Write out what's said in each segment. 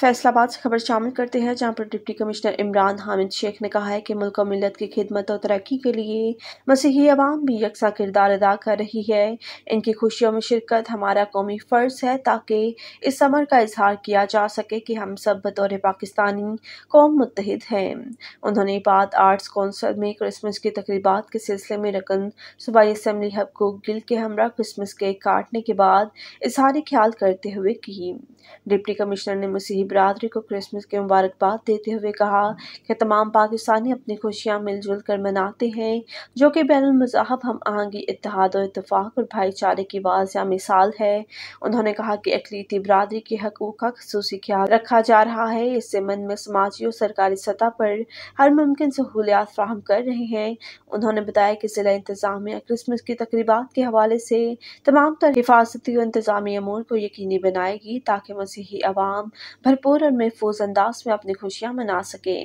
फैसलाबाद से खबर शामिल करते हैं जहां पर डिप्टी कमिश्नर इमरान हामिद शेख ने कहा है कि मुल्क और मिलत की खिदमत और तरक्की के लिए मसीही अवाम भी यकसा किरदार अदा कर रही है इनकी खुशियों में शिरकत हमारा कौमी फ़र्ज है ताकि इस समर का इजहार किया जा सके कि हम सब बतौर पाकिस्तानी कौम मुतहद हैं उन्होंने बात आर्ट्स कौंसल में क्रिसमस की तकरीबा के सिलसिले में रकन सूबाई असम्बली को गिल के हमरा क्रिसमस केक काटने के बाद इजहार ख्याल करते हुए की डिप्टी कमिश्नर ने मसी बरदरी को क्रिसमस की मुबारकबाद देते हुए कहा कि तमाम पाकिस्तानी अपनी खुशियाँ मिलजुल कर मनाते हैं जो कि बैन बैनमज़ाहब हम आहंगी इतिहाद और इतफाक़ और भाईचारे की वाजिया मिसाल है उन्होंने कहा कि अकलीती बरदरी के हकूक़ का खसूसी ख्याल रखा जा रहा है इस ज़मन में समाजी और सरकारी सतह पर हर मुमकिन सहूलियात फ्राहम कर रहे हैं उन्होंने बताया कि ज़िला इंतज़ामिया क्रिसमस की तकरीबा के हवाले से तमाम तर हिफाजती और इंतज़ामी अमूर को यकीनी बनाएगी ताकि मसीही आवाम भर भरपूर और महफूज अंदाज में अपनी खुशियाँ मना सके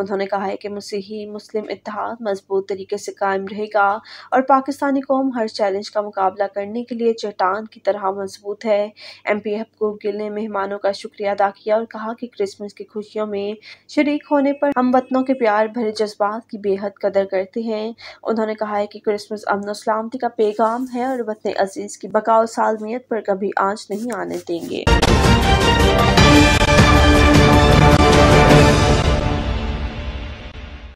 उन्होंने कहा है कि मसीही मुस्लिम इतिहाद मजबूत तरीके से कायम रहेगा और पाकिस्तानी कौम हर चैलेंज का मुकाबला करने के लिए चट्टान की तरह मजबूत है एम पी हबकूब गिल ने मेहमानों का शुक्रिया अदा किया और कहा कि क्रिसमस की खुशियों में शरीक होने पर हम वतनों के प्यार भरे जज्बात की बेहद कदर करते हैं उन्होंने कहा है कि क्रिसमस अमन सलामती का पैगाम है और वतन अजीज की बकाव सालमियत पर कभी आँच नहीं आने देंगे